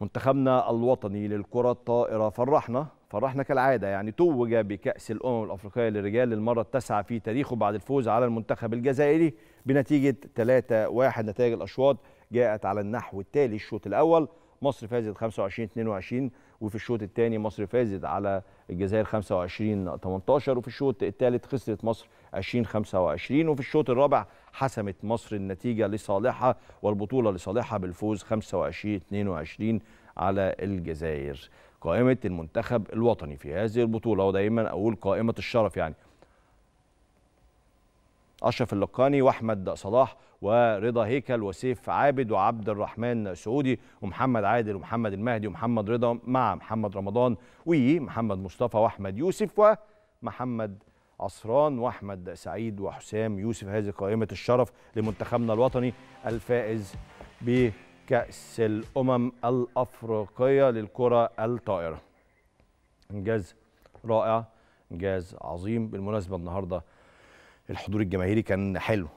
منتخبنا الوطني للكرة الطائرة فرحنا فرحنا كالعادة يعني توج بكأس الأمم الأفريقية للرجال للمرة التاسعة في تاريخه بعد الفوز على المنتخب الجزائري بنتيجة 3-1 نتائج الأشواط جاءت على النحو التالي الشوط الأول مصر فازت 25 22 وفي الشوط الثاني مصر فازت على الجزائر 25 18 وفي الشوط الثالث خسرت مصر 20 25 وفي الشوط الرابع حسمت مصر النتيجه لصالحها والبطوله لصالحها بالفوز 25 22 على الجزائر قائمه المنتخب الوطني في هذه البطوله ودايما اقول قائمه الشرف يعني أشرف اللقاني وأحمد صلاح ورضا هيكل وسيف عابد وعبد الرحمن سعودي ومحمد عادل ومحمد المهدي ومحمد رضا مع محمد رمضان ومحمد مصطفى وأحمد يوسف ومحمد عصران وأحمد سعيد وحسام يوسف هذه قائمة الشرف لمنتخبنا الوطني الفائز بكأس الأمم الأفريقية للكرة الطائرة إنجاز رائع إنجاز عظيم بالمناسبة النهارده الحضور الجماهيري كان حلو